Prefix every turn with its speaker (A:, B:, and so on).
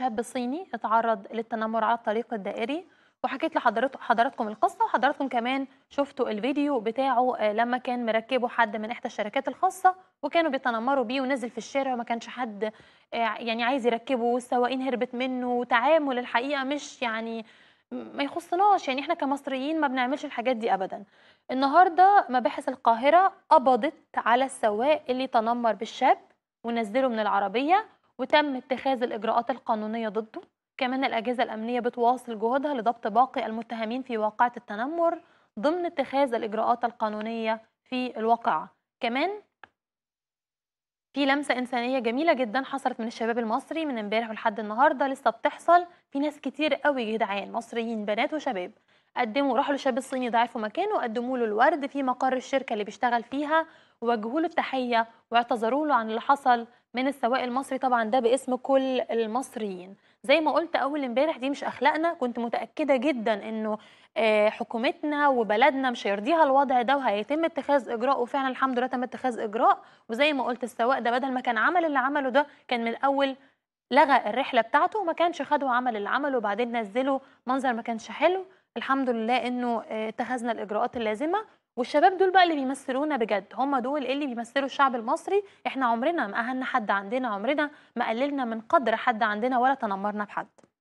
A: شاب صيني اتعرض للتنمر على الطريق الدائري وحكيت لحضراتكم القصه وحضراتكم كمان شفتوا الفيديو بتاعه آه، لما كان مركبه حد من احدى الشركات الخاصه وكانوا بيتنمروا بيه ونزل في الشارع وما كانش حد آه، يعني عايز يركبه والسواقين هربت منه وتعامل الحقيقه مش يعني ما يخصناش يعني احنا كمصريين ما بنعملش الحاجات دي ابدا النهارده مباحث القاهره قبضت على السواق اللي تنمر بالشاب ونزله من العربيه وتم اتخاذ الإجراءات القانونية ضده كمان الأجهزة الأمنية بتواصل جهودها لضبط باقي المتهمين في واقعة التنمر ضمن اتخاذ الإجراءات القانونية في الواقعة كمان في لمسة إنسانية جميلة جدا حصلت من الشباب المصري من امبارح لحد النهاردة لسه بتحصل في ناس كتير قوي جدعان مصريين بنات وشباب قدموا راحوا للشاب الصيني ضعيف مكانه وقدموا له الورد في مقر الشركة اللي بيشتغل فيها ووجهوا له التحية واعتذروا له عن اللي حصل من السواق المصري طبعا ده باسم كل المصريين زي ما قلت اول امبارح دي مش اخلاقنا كنت متاكده جدا انه آه، حكومتنا وبلدنا مش هيرضيها الوضع ده وهيتم اتخاذ اجراء وفعلا الحمد لله تم اتخاذ اجراء وزي ما قلت السواق ده بدل ما كان عمل اللي عمله ده كان من الاول لغى الرحله بتاعته وما كانش خده عمل اللي عمله وبعدين نزله منظر ما كانش حلو الحمد لله انه آه، اتخذنا الاجراءات اللازمه والشباب دول بقى اللي بيمثلونا بجد هم دول اللي بيمثلوا الشعب المصري احنا عمرنا ما اهلنا حد عندنا عمرنا ما قللنا من قدر حد عندنا ولا تنمرنا بحد